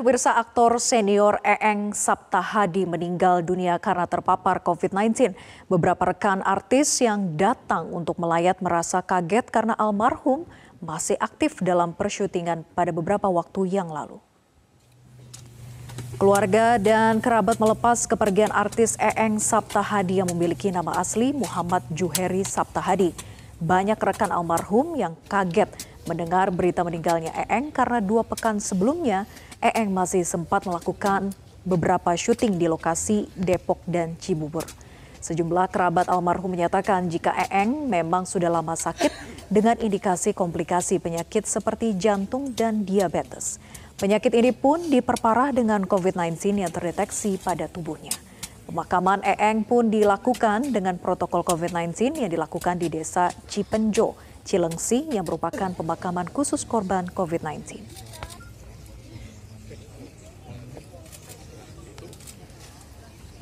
Pemirsa aktor senior Eeng Saptahadi meninggal dunia karena terpapar COVID-19. Beberapa rekan artis yang datang untuk melayat merasa kaget karena almarhum masih aktif dalam persyutingan pada beberapa waktu yang lalu. Keluarga dan kerabat melepas kepergian artis Eeng Saptahadi yang memiliki nama asli Muhammad Juheri Saptahadi. Banyak rekan almarhum yang kaget Mendengar berita meninggalnya Eeng karena dua pekan sebelumnya, Eeng masih sempat melakukan beberapa syuting di lokasi Depok dan Cibubur. Sejumlah kerabat almarhum menyatakan jika Eeng memang sudah lama sakit dengan indikasi komplikasi penyakit seperti jantung dan diabetes. Penyakit ini pun diperparah dengan COVID-19 yang terdeteksi pada tubuhnya. Pemakaman Eeng pun dilakukan dengan protokol COVID-19 yang dilakukan di desa Cipenjo, Cilengsi yang merupakan pemakaman khusus korban COVID-19.